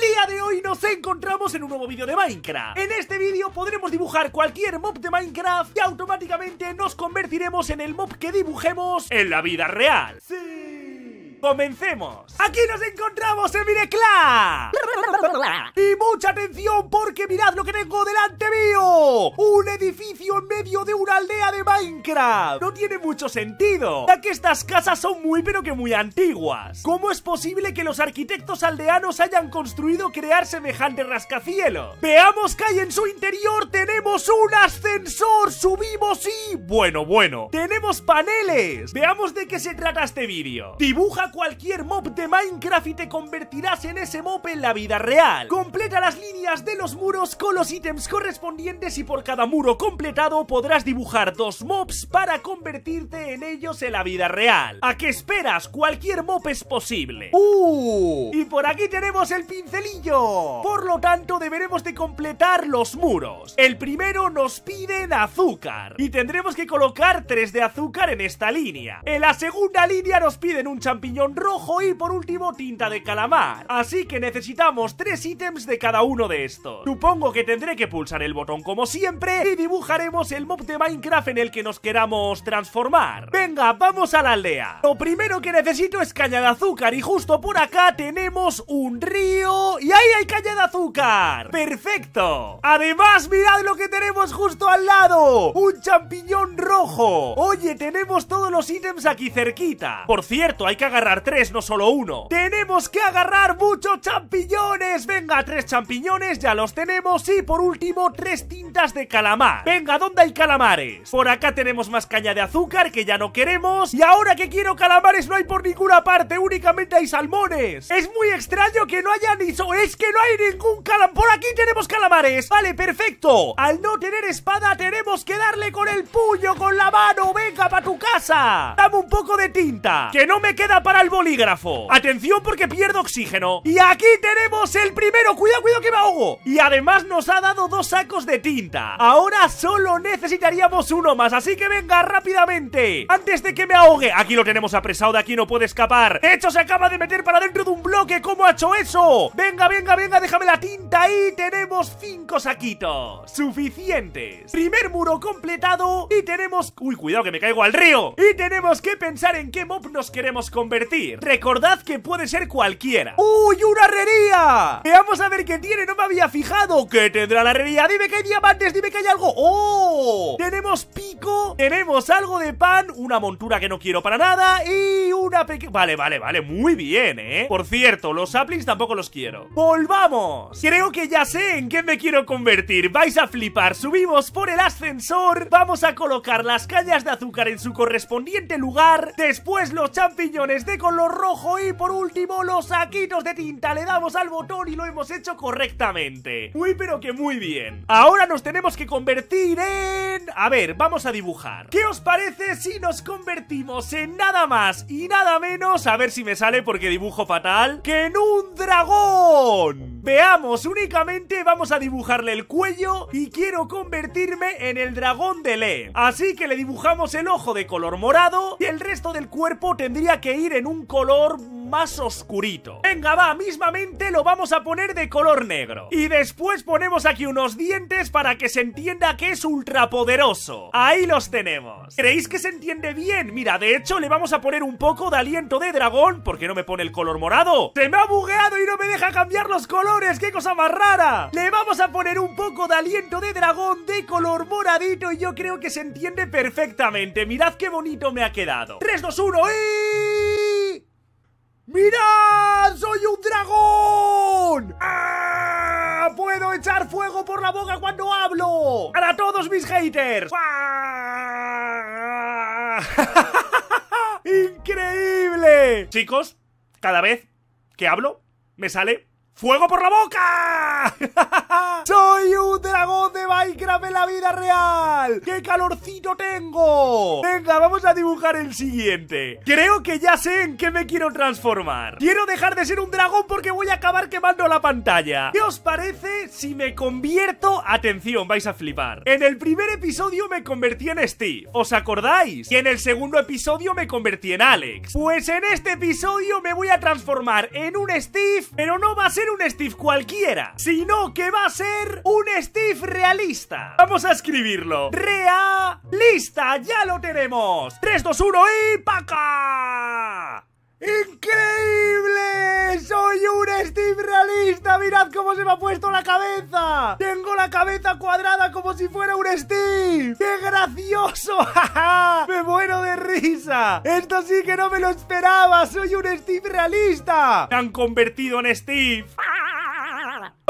El día de hoy nos encontramos en un nuevo vídeo de Minecraft En este vídeo podremos dibujar cualquier mob de Minecraft Y automáticamente nos convertiremos en el mob que dibujemos en la vida real ¡Sí! ¡Comencemos! ¡Aquí nos encontramos en Mireclá. Y mucha atención porque mirad lo que tengo delante mío Un edificio en medio de una aldea de Minecraft No tiene mucho sentido Ya que estas casas son muy pero que muy antiguas ¿Cómo es posible que los arquitectos aldeanos hayan construido crear semejante rascacielos? Veamos que hay en su interior tenemos un ascensor ¡Subimos y...! Bueno, bueno, ¡tenemos paneles! Veamos de qué se trata este vídeo. Dibuja cualquier mob de Minecraft y te convertirás en ese mob en la vida real. Completa las líneas de los muros con los ítems correspondientes y por cada muro completado podrás dibujar dos mobs para convertirte en ellos en la vida real. ¿A qué esperas? Cualquier mob es posible. ¡Uh! Y por aquí tenemos el pincelillo. Por lo tanto, deberemos de completar los muros. El primero nos pide a y tendremos que colocar 3 de azúcar en esta línea. En la segunda línea nos piden un champiñón rojo y por último tinta de calamar. Así que necesitamos 3 ítems de cada uno de estos. Supongo que tendré que pulsar el botón como siempre y dibujaremos el mob de Minecraft en el que nos queramos transformar. Venga, vamos a la aldea. Lo primero que necesito es caña de azúcar y justo por acá tenemos un río y ahí hay caña de azúcar. ¡Perfecto! Además, mirad lo que tenemos justo al lado. ¡Un champiñón rojo! Oye, tenemos todos los ítems aquí cerquita. Por cierto, hay que agarrar tres, no solo uno. ¡Tenemos que agarrar muchos champiñones! Venga, tres champiñones, ya los tenemos. Y por último, tres tintas de calamar. Venga, ¿dónde hay calamares? Por acá tenemos más caña de azúcar, que ya no queremos. Y ahora que quiero calamares no hay por ninguna parte, únicamente hay salmones. Es muy extraño que no haya ni... es que no hay ningún calam... Por aquí tenemos calamares. Vale, perfecto. Al no tener espada tenemos Quedarle que darle con el puño, con la mano. Venga, para tu casa. Dame un poco de tinta, que no me queda para el bolígrafo. Atención porque pierdo oxígeno. Y aquí tenemos el primero. Cuidado, cuidado que me ahogo. Y además nos ha dado dos sacos de tinta. Ahora solo necesitaríamos uno más, así que venga rápidamente. Antes de que me ahogue. Aquí lo tenemos apresado, de aquí no puede escapar. De hecho, se acaba de meter para dentro de un bloque. ¿Cómo ha hecho eso? Venga, venga, venga, déjame la tinta ahí. Tenemos cinco saquitos. Suficientes. Primer muro completado y tenemos... ¡Uy, cuidado que me caigo al río! Y tenemos que pensar en qué mob nos queremos convertir. Recordad que puede ser cualquiera. ¡Uy, una herrería! Veamos a ver qué tiene, no me había fijado. ¿Qué tendrá la herrería? Dime que hay diamantes, dime que hay algo. ¡Oh! Tenemos pico, tenemos algo de pan, una montura que no quiero para nada y una pequeña... Vale, vale, vale, muy bien, ¿eh? Por cierto, los saplings tampoco los quiero. ¡Volvamos! Creo que ya sé en qué me quiero convertir. Vais a flipar. Subimos por el ascensor vamos a colocar las cañas de azúcar en su correspondiente lugar, después los champiñones de color rojo y por último los saquitos de tinta. Le damos al botón y lo hemos hecho correctamente. uy pero que muy bien. Ahora nos tenemos que convertir en... A ver, vamos a dibujar. ¿Qué os parece si nos convertimos en nada más y nada menos, a ver si me sale porque dibujo fatal, que en un dragón? Veamos, únicamente vamos a dibujarle el cuello y quiero convertirme en el dragón de Le Así que le dibujamos el ojo de color morado y el resto del cuerpo tendría que ir en un color más oscurito. Venga, va, mismamente lo vamos a poner de color negro. Y después ponemos aquí unos dientes para que se entienda que es ultrapoderoso. Ahí los tenemos. ¿Creéis que se entiende bien? Mira, de hecho le vamos a poner un poco de aliento de dragón porque no me pone el color morado. ¡Se me ha bugueado y no me deja cambiar los colores! ¡Qué cosa más rara! Le vamos a poner un poco de aliento de dragón de color moradito y yo creo que se entiende perfectamente. Mirad qué bonito me ha quedado. 3, 2, 1 y... Mira, ¡Soy un dragón! ¡Ah! ¡Puedo echar fuego por la boca cuando hablo! ¡Para todos mis haters! ¡Increíble! Chicos, cada vez que hablo, me sale ¡Fuego por la boca! ¡Soy un dragón de Minecraft en la vida real! ¡Qué calorcito tengo! Venga, vamos a dibujar el siguiente. Creo que ya sé en qué me quiero transformar. Quiero dejar de ser un dragón porque voy a acabar quemando la pantalla. ¿Qué os parece si me convierto... Atención, vais a flipar. En el primer episodio me convertí en Steve. ¿Os acordáis? Y en el segundo episodio me convertí en Alex. Pues en este episodio me voy a transformar en un Steve, pero no va a ser un Steve cualquiera, sino que va a ser un Steve realista. Vamos a escribirlo. Realista, ya lo tenemos. 3, 2, 1 y ¡paca! ¡Increíble! ¡Soy un Steve realista! ¡Mirad cómo se me ha puesto la cabeza! ¡Tengo la cabeza cuadrada como si fuera un Steve! ¡Qué gracioso! ¡Ja ¡Me muero de risa! ¡Esto sí que no me lo esperaba! ¡Soy un Steve realista! ¡Me han convertido en Steve!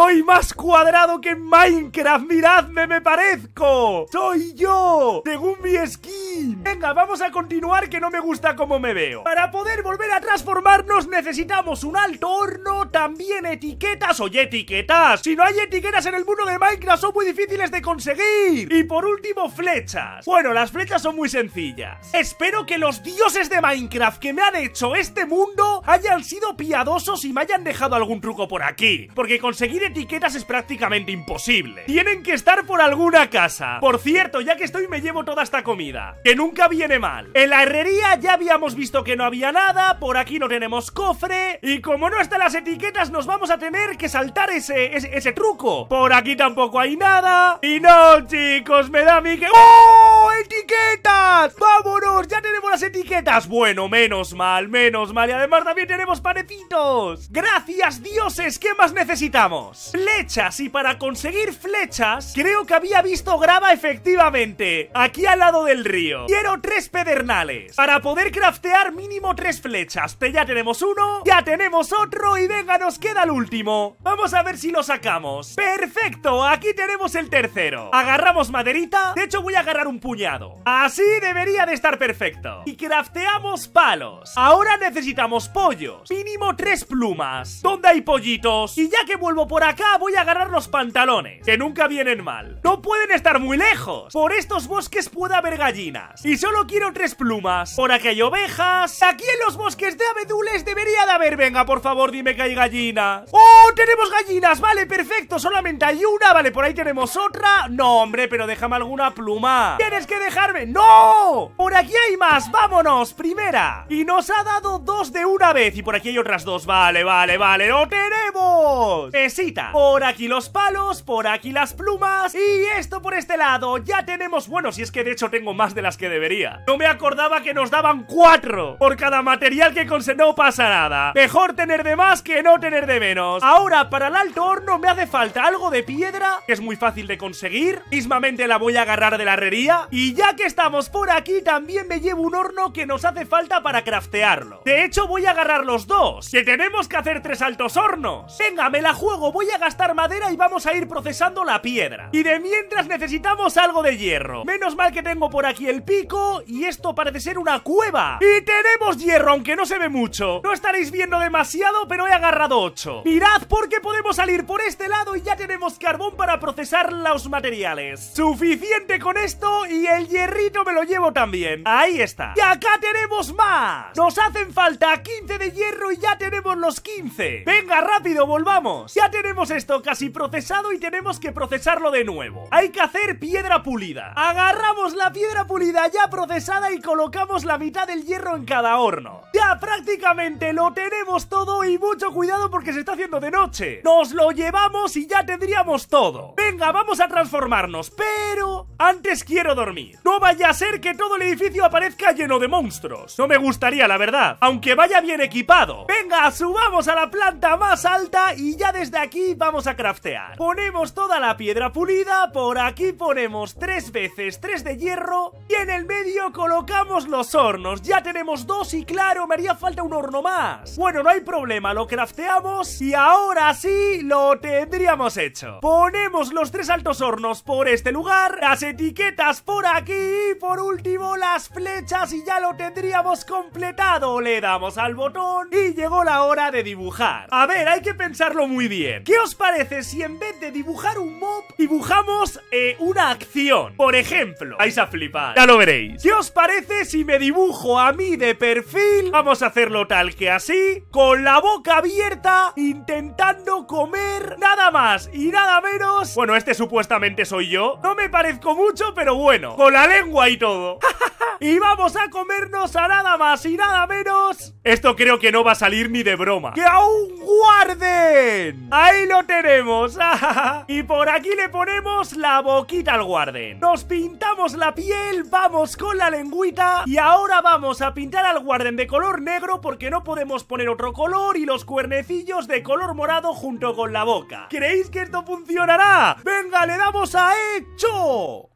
Soy más cuadrado que en Minecraft! ¡Miradme, me parezco! ¡Soy yo! ¡Según mi skin! Venga, vamos a continuar que no me gusta cómo me veo. Para poder volver a transformarnos necesitamos un alto horno, también etiquetas. ¡Oye, etiquetas! Si no hay etiquetas en el mundo de Minecraft son muy difíciles de conseguir. Y por último, flechas. Bueno, las flechas son muy sencillas. Espero que los dioses de Minecraft que me han hecho este mundo hayan sido piadosos y me hayan dejado algún truco por aquí. Porque conseguir etiquetas es prácticamente imposible. Tienen que estar por alguna casa. Por cierto, ya que estoy me llevo toda esta comida, que nunca viene mal. En la herrería ya habíamos visto que no había nada, por aquí no tenemos cofre, y como no están las etiquetas nos vamos a tener que saltar ese, ese, truco. Por aquí tampoco hay nada, y no chicos, me da mi que... ¡Oh! ¡Etiquetas! ¡Vámonos! ¡Ya tenemos las etiquetas! Bueno, menos mal, menos mal, y además también tenemos panecitos. ¡Gracias dioses! ¿Qué más necesitamos? flechas. y para conseguir flechas, creo que había visto grava efectivamente, aquí al lado del río. Quiero tres pedernales, para poder craftear mínimo tres flechas. Ya tenemos uno, ya tenemos otro, y venga, nos queda el último. Vamos a ver si lo sacamos. ¡Perfecto! Aquí tenemos el tercero. Agarramos maderita, de hecho voy a agarrar un puñado. Así debería de estar perfecto. Y crafteamos palos. Ahora necesitamos pollos, mínimo tres plumas. ¿Dónde hay pollitos? Y ya que vuelvo por aquí, acá voy a agarrar los pantalones, que nunca vienen mal. No pueden estar muy lejos. Por estos bosques puede haber gallinas. Y solo quiero tres plumas. Por aquí hay ovejas. Aquí en los bosques de abedules debería de haber. Venga, por favor, dime que hay gallinas. ¡Oh, tenemos gallinas! Vale, perfecto. Solamente hay una. Vale, por ahí tenemos otra. No, hombre, pero déjame alguna pluma. Tienes que dejarme. ¡No! Por aquí hay más. Vámonos. Primera. Y nos ha dado dos de una vez. Y por aquí hay otras dos. Vale, vale, vale. ¡Lo tenemos! Pesita eh, por aquí los palos, por aquí las plumas y esto por este lado. Ya tenemos, bueno, si es que de hecho tengo más de las que debería. No me acordaba que nos daban cuatro por cada material que conseguí No pasa nada. Mejor tener de más que no tener de menos. Ahora, para el alto horno me hace falta algo de piedra, que es muy fácil de conseguir. Mismamente la voy a agarrar de la herrería. Y ya que estamos por aquí, también me llevo un horno que nos hace falta para craftearlo. De hecho, voy a agarrar los dos, que tenemos que hacer tres altos hornos. Venga, me la juego, Voy a gastar madera y vamos a ir procesando la piedra. Y de mientras necesitamos algo de hierro. Menos mal que tengo por aquí el pico y esto parece ser una cueva. Y tenemos hierro, aunque no se ve mucho. No estaréis viendo demasiado, pero he agarrado 8. Mirad porque podemos salir por este lado y ya tenemos carbón para procesar los materiales. Suficiente con esto y el hierrito me lo llevo también. Ahí está. Y acá tenemos más. Nos hacen falta 15 de hierro y ya tenemos los 15. Venga, rápido, volvamos. Ya tenemos tenemos esto casi procesado y tenemos que procesarlo de nuevo. Hay que hacer piedra pulida. Agarramos la piedra pulida ya procesada y colocamos la mitad del hierro en cada horno. Ya prácticamente lo tenemos todo y mucho cuidado porque se está haciendo de noche. Nos lo llevamos y ya tendríamos todo. Venga, vamos a transformarnos, pero antes quiero dormir. No vaya a ser que todo el edificio aparezca lleno de monstruos. No me gustaría, la verdad, aunque vaya bien equipado. Venga, subamos a la planta más alta y ya desde aquí y vamos a craftear. Ponemos toda la piedra pulida, por aquí ponemos tres veces tres de hierro y en el medio colocamos los hornos. Ya tenemos dos y claro, me haría falta un horno más. Bueno, no hay problema, lo crafteamos y ahora sí lo tendríamos hecho. Ponemos los tres altos hornos por este lugar, las etiquetas por aquí y por último las flechas y ya lo tendríamos completado. Le damos al botón y llegó la hora de dibujar. A ver, hay que pensarlo muy bien. ¿Qué os parece si en vez de dibujar un mob, dibujamos eh, una acción? Por ejemplo, vais a flipar, ya lo veréis. ¿Qué os parece si me dibujo a mí de perfil? Vamos a hacerlo tal que así, con la boca abierta, intentando comer nada más y nada menos. Bueno, este supuestamente soy yo. No me parezco mucho, pero bueno, con la lengua y todo. y vamos a comernos a nada más y nada menos. Esto creo que no va a salir ni de broma. ¡Que aún guarden! ¡Ahí! lo tenemos. y por aquí le ponemos la boquita al guarden. Nos pintamos la piel, vamos con la lengüita y ahora vamos a pintar al guarden de color negro porque no podemos poner otro color y los cuernecillos de color morado junto con la boca. ¿Creéis que esto funcionará? ¡Venga, le damos a hecho!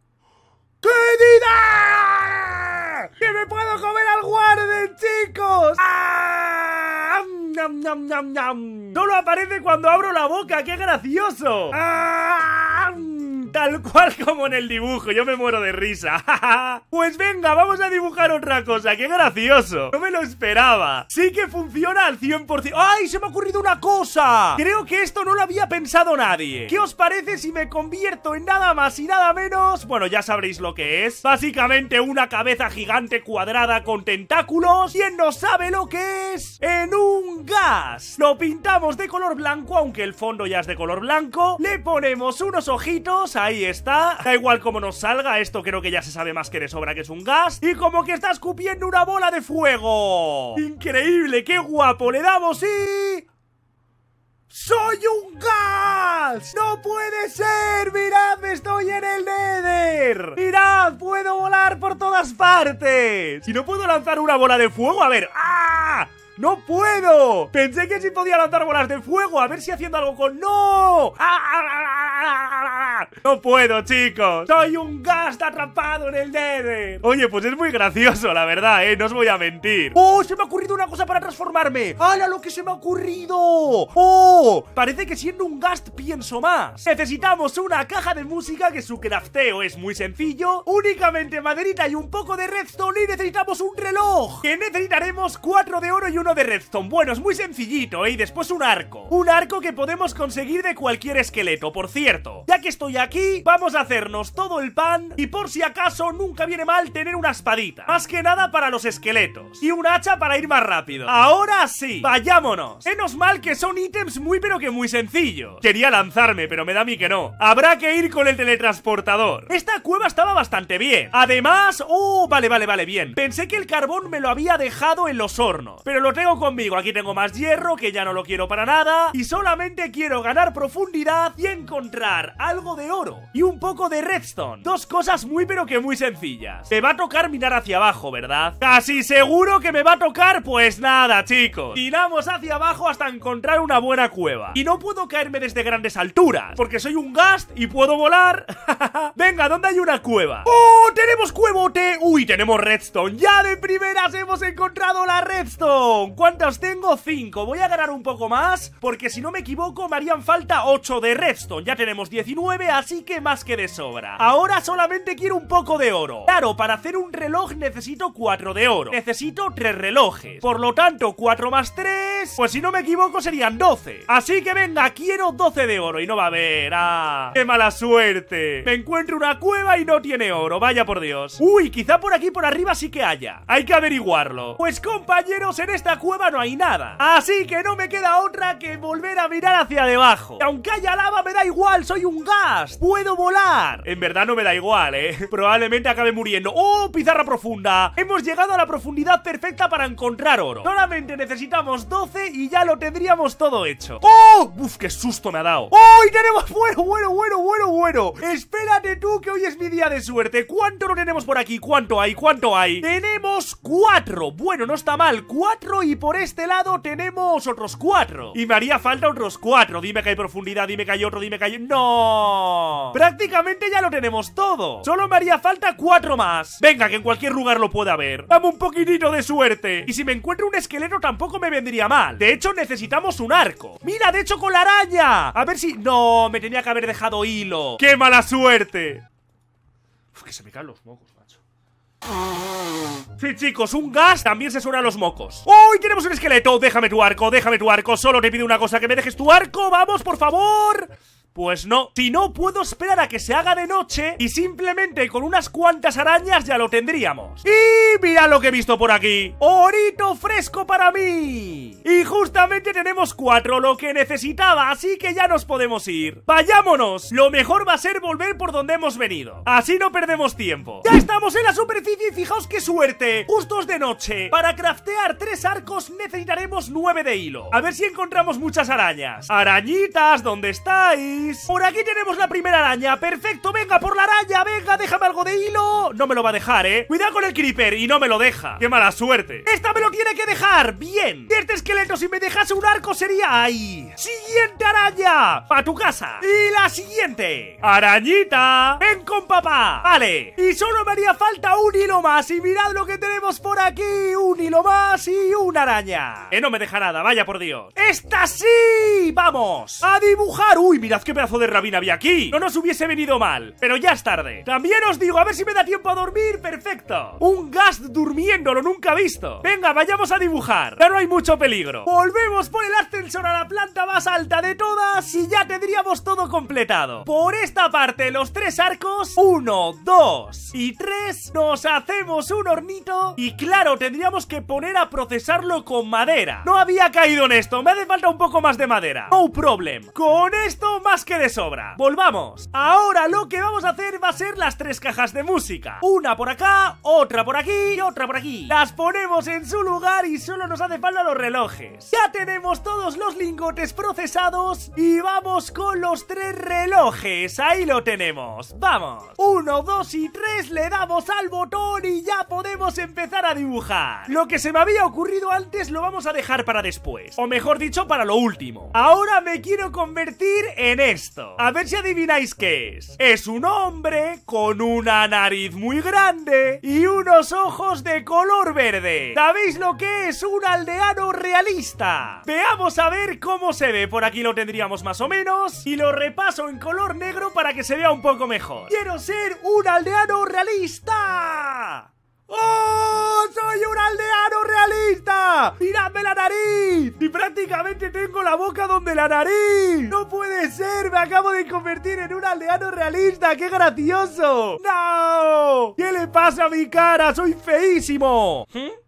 ¡Qué ¡Que me puedo comer al guarden, chicos! ¡Ah! ¡Nam, nam, nam, solo aparece cuando abro la boca! ¡Qué gracioso! ¡Ah! Tal cual como en el dibujo, yo me muero de risa. pues venga, vamos a dibujar otra cosa, qué gracioso. No me lo esperaba. Sí que funciona al 100%. ¡Ay, se me ha ocurrido una cosa! Creo que esto no lo había pensado nadie. ¿Qué os parece si me convierto en nada más y nada menos? Bueno, ya sabréis lo que es. Básicamente una cabeza gigante cuadrada con tentáculos. ¿Quién no sabe lo que es? En un gas. Lo pintamos de color blanco, aunque el fondo ya es de color blanco. Le ponemos unos ojitos ahí está. Da igual como nos salga, esto creo que ya se sabe más que de sobra que es un gas. Y como que está escupiendo una bola de fuego. Increíble, qué guapo. Le damos y... ¡Soy un gas! ¡No puede ser! ¡Mirad, estoy en el Nether! ¡Mirad, puedo volar por todas partes! Si no puedo lanzar una bola de fuego! A ver... ¡Ah! ¡No puedo! Pensé que sí podía lanzar bolas de fuego. A ver si haciendo algo con... ¡No! ¡Ah! ah! ah, ah! No puedo, chicos. Soy un gas atrapado en el Nether. Oye, pues es muy gracioso, la verdad, ¿eh? No os voy a mentir. ¡Oh, se me ha ocurrido una cosa para transformarme! ¡Hala lo que se me ha ocurrido! ¡Oh! Parece que siendo un gast pienso más. Necesitamos una caja de música que su crafteo es muy sencillo. Únicamente maderita y un poco de redstone y necesitamos un reloj. Que necesitaremos cuatro de oro y uno de redstone. Bueno, es muy sencillito, ¿eh? Y después un arco. Un arco que podemos conseguir de cualquier esqueleto, por cierto. Ya que estoy aquí vamos a hacernos todo el pan y por si acaso nunca viene mal tener una espadita. Más que nada para los esqueletos. Y un hacha para ir más rápido. Ahora sí, vayámonos. Menos mal que son ítems muy pero que muy sencillos. Quería lanzarme, pero me da a mí que no. Habrá que ir con el teletransportador. Esta cueva estaba bastante bien. Además... Oh, vale, vale, vale, bien. Pensé que el carbón me lo había dejado en los hornos. Pero lo tengo conmigo. Aquí tengo más hierro, que ya no lo quiero para nada. Y solamente quiero ganar profundidad y encontrar algo de oro y un poco de redstone. Dos cosas muy pero que muy sencillas. Te va a tocar mirar hacia abajo, ¿verdad? Casi seguro que me va a tocar, pues nada, chicos. Tiramos hacia abajo hasta encontrar una buena cueva. Y no puedo caerme desde grandes alturas, porque soy un gast y puedo volar. Venga, ¿dónde hay una cueva? ¡Oh, tenemos cuevote! ¡Uy, tenemos redstone! ¡Ya de primeras hemos encontrado la redstone! ¿Cuántas tengo? Cinco. Voy a ganar un poco más, porque si no me equivoco me harían falta 8 de redstone. Ya tenemos 19, así que más que de sobra. Ahora solamente quiero un poco de oro. Claro, para hacer un reloj necesito 4 de oro. Necesito 3 relojes. Por lo tanto, 4 más 3... Pues si no me equivoco serían 12. Así que venga, quiero 12 de oro y no va a haber... ¡Ah! ¡Qué mala suerte! Me encuentro una cueva y no tiene oro, vaya por Dios. Uy, quizá por aquí por arriba sí que haya. Hay que averiguarlo. Pues compañeros, en esta cueva no hay nada. Así que no me queda otra que volver a mirar hacia debajo. Y aunque haya lava me da igual, soy un gas. ¡Puedo volar! En verdad no me da igual, ¿eh? Probablemente acabe muriendo. ¡Oh, pizarra profunda! Hemos llegado a la profundidad perfecta para encontrar oro. Solamente necesitamos 12 y ya lo tendríamos todo hecho. ¡Oh! ¡Uf, qué susto me ha dado! ¡Oh, y tenemos... Bueno, bueno, bueno, bueno, bueno. Espérate tú que hoy es mi día de suerte. ¿Cuánto no tenemos por aquí? ¿Cuánto hay? ¿Cuánto hay? Tenemos cuatro. Bueno, no está mal. Cuatro y por este lado tenemos otros cuatro. Y me haría falta otros cuatro. Dime que hay profundidad, dime que hay otro, dime que hay... ¡No! Prácticamente ya lo tenemos todo. Solo me haría falta cuatro más. Venga, que en cualquier lugar lo pueda haber Dame un poquitito de suerte. Y si me encuentro un esqueleto tampoco me vendría mal. De hecho, necesitamos un arco. ¡Mira, de hecho, con la araña! A ver si... No, me tenía que haber dejado hilo. ¡Qué mala suerte! Uf, que se me caen los mocos, macho. Sí, chicos, un gas también se suena a los mocos. ¡Uy, tenemos un esqueleto! Déjame tu arco, déjame tu arco. Solo te pido una cosa, que me dejes tu arco. ¡Vamos, por favor! Pues no, si no puedo esperar a que se haga de noche y simplemente con unas cuantas arañas ya lo tendríamos. Y mira lo que he visto por aquí. Orito fresco para mí. Y justamente tenemos cuatro, lo que necesitaba, así que ya nos podemos ir. Vayámonos, lo mejor va a ser volver por donde hemos venido. Así no perdemos tiempo. Ya estamos en la superficie y fijaos qué suerte. Justos de noche. Para craftear tres arcos necesitaremos nueve de hilo. A ver si encontramos muchas arañas. Arañitas, ¿dónde estáis? Por aquí tenemos la primera araña. Perfecto, venga, por la araña, venga, déjame algo de hilo. No me lo va a dejar, ¿eh? Cuidado con el creeper y no me lo deja. Qué mala suerte. Esta me lo tiene que dejar. Bien. Este esqueleto, si me dejase un arco sería ahí. Siguiente araña. ¡A tu casa. Y la siguiente. Arañita. Ven con papá. Vale. Y solo me haría falta un hilo más. Y mirad lo que tenemos por aquí. Un hilo más y una araña. Eh, no me deja nada, vaya por Dios. Esta sí. Vamos. A dibujar. Uy, mirad qué pedazo de rabina había aquí. No nos hubiese venido mal, pero ya es tarde. También os digo, a ver si me da tiempo a dormir. Perfecto. Un gas durmiendo, lo nunca visto. Venga, vayamos a dibujar. Pero hay mucho peligro. Volvemos por el ascensor a la planta más alta de todas y ya tendríamos todo completado. Por esta parte, los tres arcos, uno, dos y tres, nos hacemos un hornito y claro, tendríamos que poner a procesarlo con madera. No había caído en esto, me hace falta un poco más de madera. No problem. Con esto más que de sobra. Volvamos. Ahora lo que vamos a hacer va a ser las tres cajas de música. Una por acá, otra por aquí y otra por aquí. Las ponemos en su lugar y solo nos hace falta los relojes. Ya tenemos todos los lingotes procesados y vamos con los tres relojes. Ahí lo tenemos. Vamos. Uno, dos y tres le damos al botón y ya podemos empezar a dibujar. Lo que se me había ocurrido antes lo vamos a dejar para después. O mejor dicho, para lo último. Ahora me quiero convertir en él. A ver si adivináis qué es. Es un hombre con una nariz muy grande y unos ojos de color verde. ¿Sabéis lo que es un aldeano realista? Veamos a ver cómo se ve. Por aquí lo tendríamos más o menos. Y lo repaso en color negro para que se vea un poco mejor. Quiero ser un aldeano realista. ¡Oh! ¡Soy un aldeano realista! ¡Miradme la nariz! ¡Y prácticamente tengo la boca donde la nariz! ¡No puede ser! ¡Me acabo de convertir en un aldeano realista! ¡Qué gracioso! ¡No! ¿Qué le pasa a mi cara? ¡Soy feísimo! ¿Mm?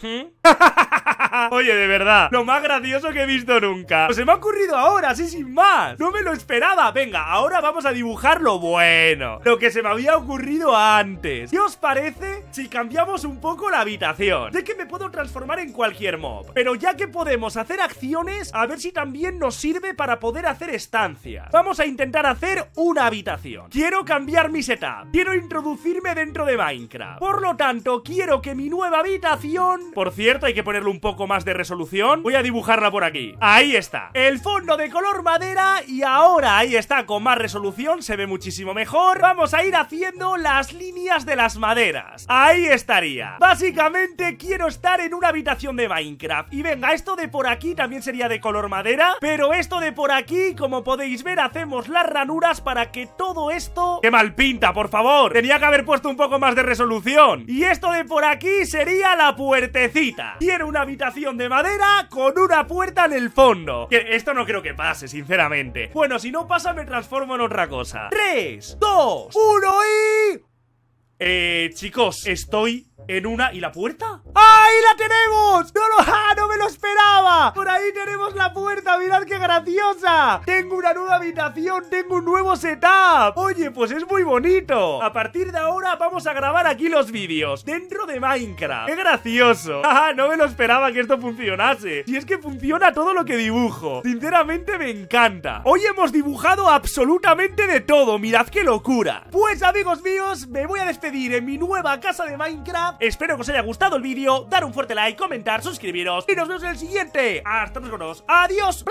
Oye, de verdad, lo más gracioso que he visto nunca. Pues se me ha ocurrido ahora, así sin más. No me lo esperaba. Venga, ahora vamos a dibujar lo bueno. Lo que se me había ocurrido antes. ¿Qué os parece si cambiamos un poco la habitación? De que me puedo transformar en cualquier mob. Pero ya que podemos hacer acciones, a ver si también nos sirve para poder hacer estancias. Vamos a intentar hacer una habitación. Quiero cambiar mi setup. Quiero introducirme dentro de Minecraft. Por lo tanto, quiero que mi nueva habitación por cierto, hay que ponerle un poco más de resolución. Voy a dibujarla por aquí. Ahí está. El fondo de color madera y ahora ahí está con más resolución. Se ve muchísimo mejor. Vamos a ir haciendo las líneas de las maderas. Ahí estaría. Básicamente quiero estar en una habitación de Minecraft. Y venga, esto de por aquí también sería de color madera. Pero esto de por aquí, como podéis ver, hacemos las ranuras para que todo esto... ¡Qué mal pinta, por favor! Tenía que haber puesto un poco más de resolución. Y esto de por aquí sería la puerta tiene tiene una habitación de madera con una puerta en el fondo. Que esto no creo que pase, sinceramente. Bueno, si no pasa, me transformo en otra cosa. 3, 2, 1 y... Eh, chicos, estoy en una... ¿Y la puerta? ¡Ah! ahí la tenemos! ¡No lo ¡Ah, no me lo esperaba! Por ahí tenemos la puerta, mirad qué graciosa. Tengo una nueva habitación, tengo un nuevo setup. Oye, pues es muy bonito. A partir de ahora vamos a grabar aquí los vídeos, dentro de Minecraft. ¡Qué gracioso! ¡Ah, no me lo esperaba que esto funcionase! Y es que funciona todo lo que dibujo. Sinceramente me encanta. Hoy hemos dibujado absolutamente de todo, mirad qué locura. Pues amigos míos, me voy a despedir en mi nueva casa de Minecraft. Espero que os haya gustado el vídeo un fuerte like, comentar, suscribiros y nos vemos en el siguiente. Hasta luego, adiós.